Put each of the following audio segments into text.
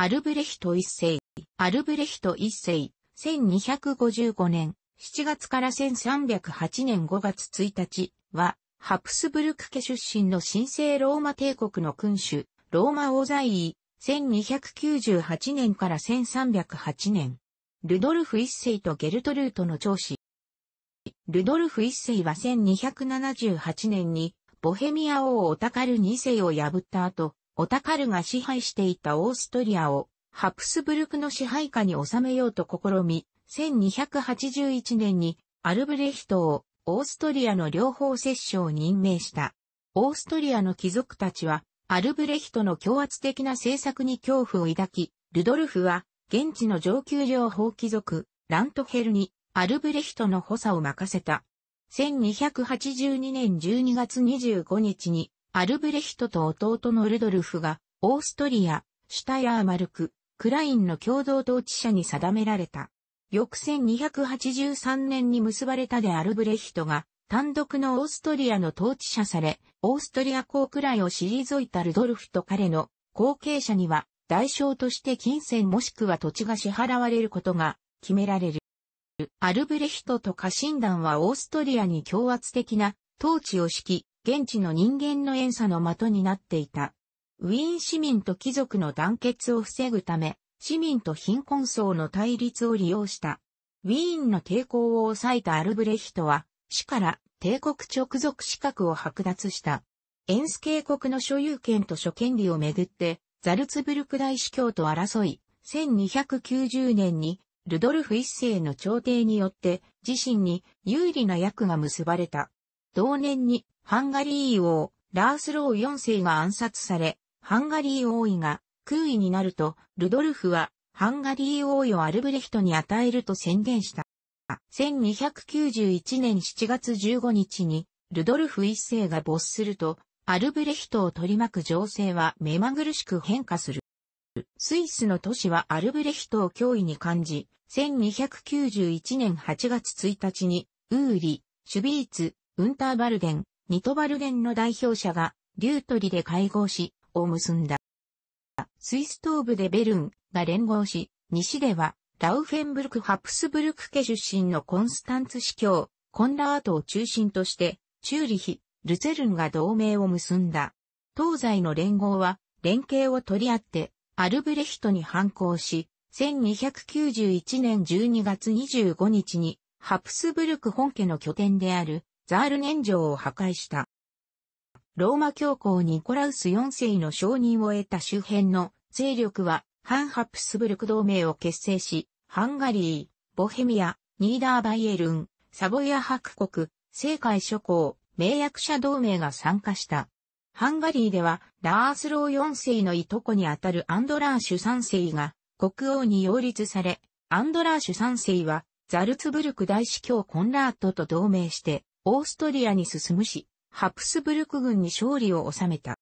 アルブレヒト一世。アルブレヒト一世。1255年7月から1308年5月1日は、ハプスブルク家出身の神聖ローマ帝国の君主、ローマ王在位、1298年から1308年。ルドルフ一世とゲルトルートの長子。ルドルフ一世は1278年に、ボヘミア王オタカル二世を破った後、オタカルが支配していたオーストリアをハプスブルクの支配下に収めようと試み、1281年にアルブレヒトをオーストリアの両方摂政に任命した。オーストリアの貴族たちは、アルブレヒトの強圧的な政策に恐怖を抱き、ルドルフは、現地の上級領法貴族、ラントヘルに、アルブレヒトの補佐を任せた。1282年12月25日に、アルブレヒトと弟のルドルフが、オーストリア、シュタヤーマルク、クラインの共同統治者に定められた。翌1283年に結ばれたでアルブレヒトが、単独のオーストリアの統治者され、オーストリア公くらいを退いたルドルフと彼の後継者には、代償として金銭もしくは土地が支払われることが決められる。アルブレヒトと家臣団はオーストリアに強圧的な統治を敷き、現地の人間の遠差の的になっていた。ウィーン市民と貴族の団結を防ぐため、市民と貧困層の対立を利用した。ウィーンの抵抗を抑えたアルブレヒトは、市から帝国直属資格を剥奪した。エンス渓谷の所有権と諸権利をめぐって、ザルツブルク大司教と争い、1290年にルドルフ一世の朝廷によって自身に有利な役が結ばれた。同年にハンガリー王、ラースロー4世が暗殺され、ハンガリー王位が空位になると、ルドルフはハンガリー王位をアルブレヒトに与えると宣言した。1291年7月15日に、ルドルフ一世が没すると、アルブレヒトを取り巻く情勢は目まぐるしく変化する。スイスの都市はアルブレヒトを脅威に感じ、1291年8月1日に、ウーリ、シュビーツ、ウンターバルデン、ニトバルゲンの代表者が、リュートリで会合し、を結んだ。スイス東部でベルンが連合し、西では、ラウフェンブルク・ハプスブルク家出身のコンスタンツ司教、コンラートを中心として、チューリヒ、ルゼルンが同盟を結んだ。東西の連合は、連携を取り合って、アルブレヒトに反抗し、1291年12月25日に、ハプスブルク本家の拠点である、ザール年城を破壊した。ローマ教皇ニコラウス4世の承認を得た周辺の勢力は、反ハプスブルク同盟を結成し、ハンガリー、ボヘミア、ニーダーバイエルン、サボヤ白国、政界諸侯、名役者同盟が参加した。ハンガリーでは、ラースロー4世のいとこにあたるアンドラーシュ3世が国王に擁立され、アンドラーシュ3世はザルツブルク大司教コンラートと同盟して、オーストリアに進むし、ハプスブルク軍に勝利を収めた。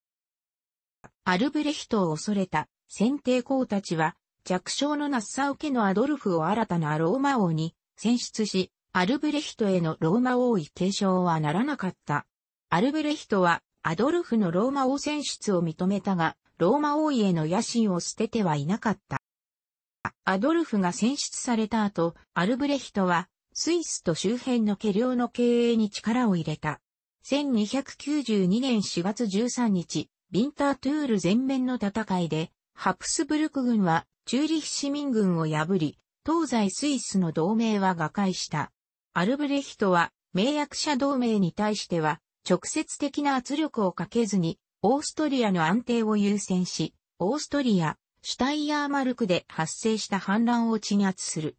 アルブレヒトを恐れた先帝公たちは弱小のナッサウ家のアドルフを新たなローマ王に選出し、アルブレヒトへのローマ王位継承はならなかった。アルブレヒトはアドルフのローマ王選出を認めたが、ローマ王位への野心を捨ててはいなかった。アドルフが選出された後、アルブレヒトはスイスと周辺の家領の経営に力を入れた。1292年4月13日、ビンタートゥール全面の戦いで、ハプスブルク軍はチューリヒ市民軍を破り、東西スイスの同盟は瓦解した。アルブレヒトは、名役者同盟に対しては、直接的な圧力をかけずに、オーストリアの安定を優先し、オーストリア、シュタイヤーマルクで発生した反乱を鎮圧する。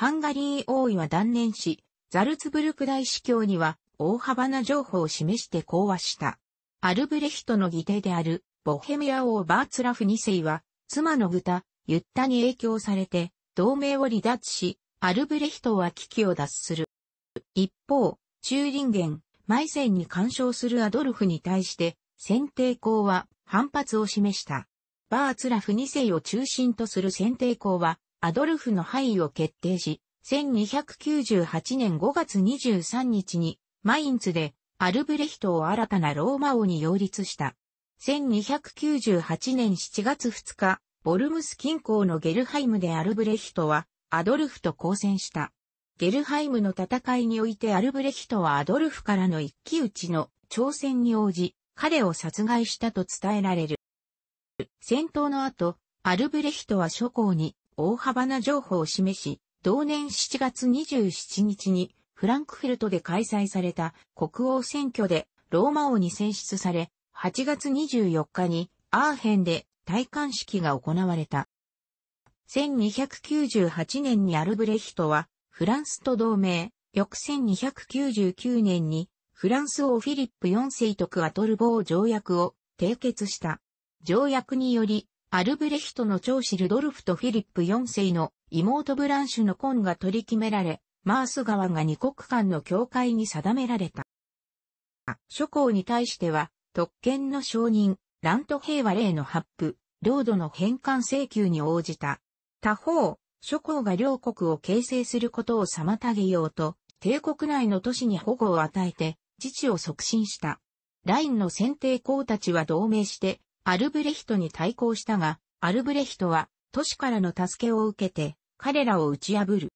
ハンガリー王位は断念し、ザルツブルク大司教には大幅な譲歩を示して講和した。アルブレヒトの義弟であるボヘミア王バーツラフ2世は、妻の豚、ユッタに影響されて、同盟を離脱し、アルブレヒトは危機を脱する。一方、中林元、マイセンに干渉するアドルフに対して、選定校は反発を示した。バーツラフ2世を中心とする選定校は、アドルフの敗位を決定し、1298年5月23日にマインツでアルブレヒトを新たなローマ王に擁立した。1298年7月2日、ボルムス近郊のゲルハイムでアルブレヒトはアドルフと交戦した。ゲルハイムの戦いにおいてアルブレヒトはアドルフからの一騎打ちの挑戦に応じ、彼を殺害したと伝えられる。戦闘の後、アルブレヒトは諸侯に大幅な情報を示し、同年7月27日にフランクフェルトで開催された国王選挙でローマ王に選出され、8月24日にアーヘンで戴冠式が行われた。1298年にアルブレヒトはフランスと同盟、翌1299年にフランス王フィリップ4世とクアトルボー条約を締結した。条約によりアルブレヒトの長子ルドルフとフィリップ4世の妹ブランシュの婚が取り決められ、マース川が二国間の境界に定められた。諸侯に対しては、特権の承認、乱ト平和令の発布、領土の返還請求に応じた。他方、諸侯が両国を形成することを妨げようと、帝国内の都市に保護を与えて、自治を促進した。ラインの選定校たちは同盟して、アルブレヒトに対抗したが、アルブレヒトは都市からの助けを受けて彼らを打ち破る。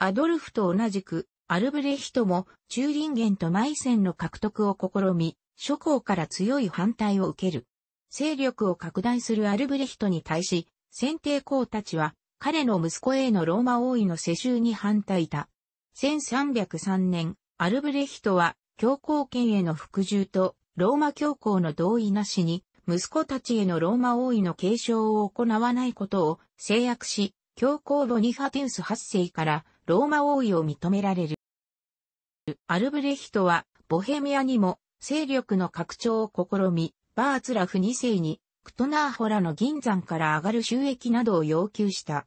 アドルフと同じく、アルブレヒトもチューリンゲンとマイセンの獲得を試み、諸侯から強い反対を受ける。勢力を拡大するアルブレヒトに対し、先帝公たちは彼の息子へのローマ王位の世襲に反対だ。1303年、アルブレヒトは教皇権への服従とローマ教皇の同意なしに息子たちへのローマ王位の継承を行わないことを制約し、教皇ボニファティウス8世からローマ王位を認められる。アルブレヒトは、ボヘミアにも勢力の拡張を試み、バーツラフ2世に、クトナーホラの銀山から上がる収益などを要求した。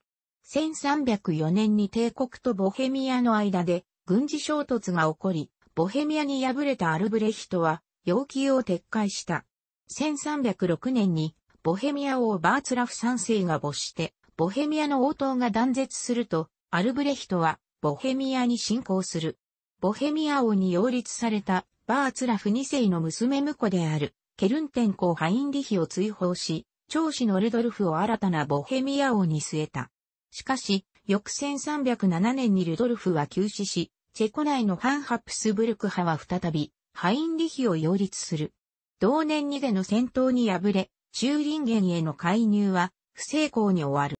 1304年に帝国とボヘミアの間で軍事衝突が起こり、ボヘミアに敗れたアルブレヒトは、要求を撤回した。1306年に、ボヘミア王バーツラフ3世が没して、ボヘミアの王党が断絶すると、アルブレヒトは、ボヘミアに侵攻する。ボヘミア王に擁立された、バーツラフ2世の娘婿である、ケルンテン公ハインリヒを追放し、長子のルドルフを新たなボヘミア王に据えた。しかし、翌1307年にルドルフは急死し、チェコ内のンハプスブルク派は再び、ハインリヒを擁立する。同年にでの戦闘に敗れ、中林源への介入は不成功に終わる。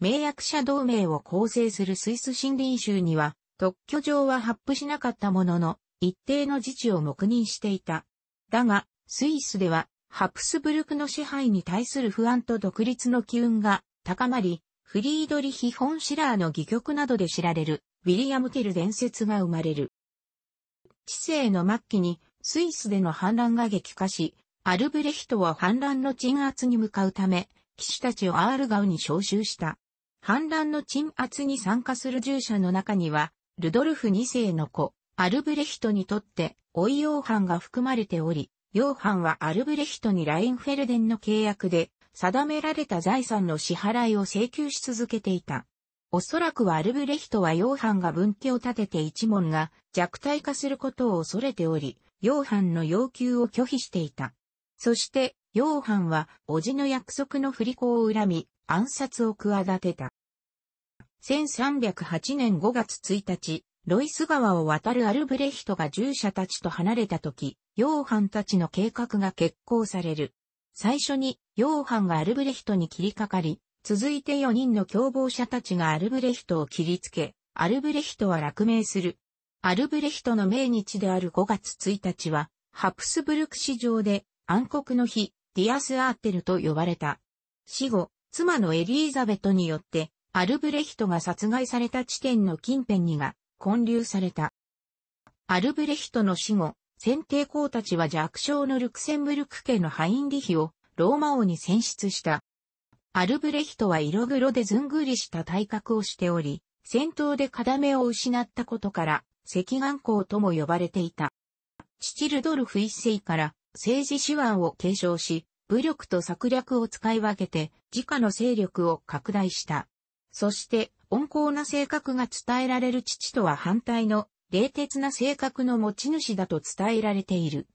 名役者同盟を構成するスイス森林州には、特許上は発布しなかったものの、一定の自治を黙認していた。だが、スイスでは、ハプスブルクの支配に対する不安と独立の機運が高まり、フリードリヒ・フォン・シラーの戯曲などで知られる、ウィリアム・テル伝説が生まれる。知性の末期に、スイスでの反乱が激化し、アルブレヒトは反乱の鎮圧に向かうため、騎士たちをアールガウに召集した。反乱の鎮圧に参加する従者の中には、ルドルフ2世の子、アルブレヒトにとって、オイヨーハンが含まれており、ヨーハンはアルブレヒトにラインフェルデンの契約で、定められた財産の支払いを請求し続けていた。おそらくはアルブレヒトはヨーハンが分岐を立てて一門が弱体化することを恐れており、ヨーハンの要求を拒否していた。そして、ヨーハンは、叔父の約束の振り子を恨み、暗殺を企てた。1308年5月1日、ロイス川を渡るアルブレヒトが従者たちと離れた時、ヨーハンたちの計画が決行される。最初に、ヨーハンがアルブレヒトに切りかかり、続いて4人の共謀者たちがアルブレヒトを切りつけ、アルブレヒトは落命する。アルブレヒトの命日である5月1日は、ハプスブルク市場で暗黒の日、ディアス・アーテルと呼ばれた。死後、妻のエリーザベトによって、アルブレヒトが殺害された地点の近辺にが建立された。アルブレヒトの死後、選帝公たちは弱小のルクセンブルク家のハインリヒをローマ王に選出した。アルブレヒトは色黒でずんぐりした体格をしており、戦闘で目を失ったことから、赤眼港とも呼ばれていた。父ルドルフ一世から政治手腕を継承し、武力と策略を使い分けて、自家の勢力を拡大した。そして、温厚な性格が伝えられる父とは反対の、冷徹な性格の持ち主だと伝えられている。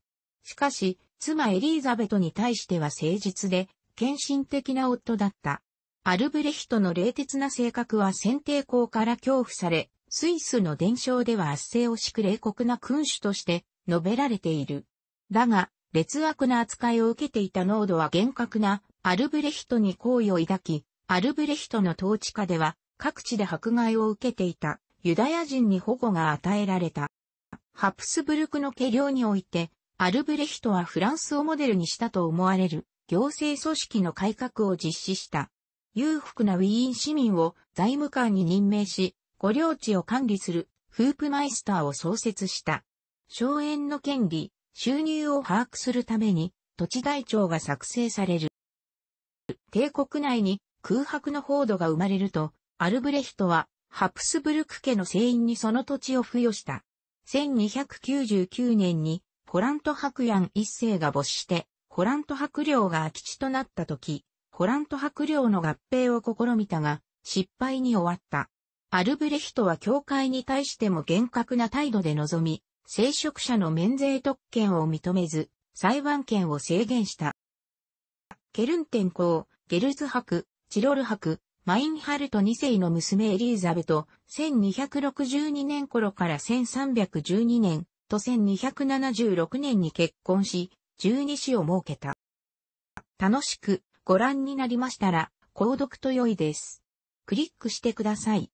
しかし、妻エリーザベトに対しては誠実で、献身的な夫だった。アルブレヒトの冷徹な性格は選定校から恐怖され、スイスの伝承では圧政をしく冷酷な君主として述べられている。だが、劣悪な扱いを受けていた濃度は厳格なアルブレヒトに好意を抱き、アルブレヒトの統治下では各地で迫害を受けていたユダヤ人に保護が与えられた。ハプスブルクの家領において、アルブレヒトはフランスをモデルにしたと思われる行政組織の改革を実施した。裕福なウィーン市民を財務官に任命し、御領地を管理するフープマイスターを創設した。荘園の権利、収入を把握するために土地台帳が作成される。帝国内に空白の報道が生まれると、アルブレヒトはハプスブルク家の聖員にその土地を付与した。1299年にホラント白ヤン一世が没して、ホラント白領が空き地となった時、ホラント白領の合併を試みたが、失敗に終わった。アルブレヒトは教会に対しても厳格な態度で臨み、聖職者の免税特権を認めず、裁判権を制限した。ケルン天公、ゲルズ博、チロル博、マインハルト2世の娘エリーザベト、1262年頃から1312年と1276年に結婚し、12子を設けた。楽しくご覧になりましたら、購読と良いです。クリックしてください。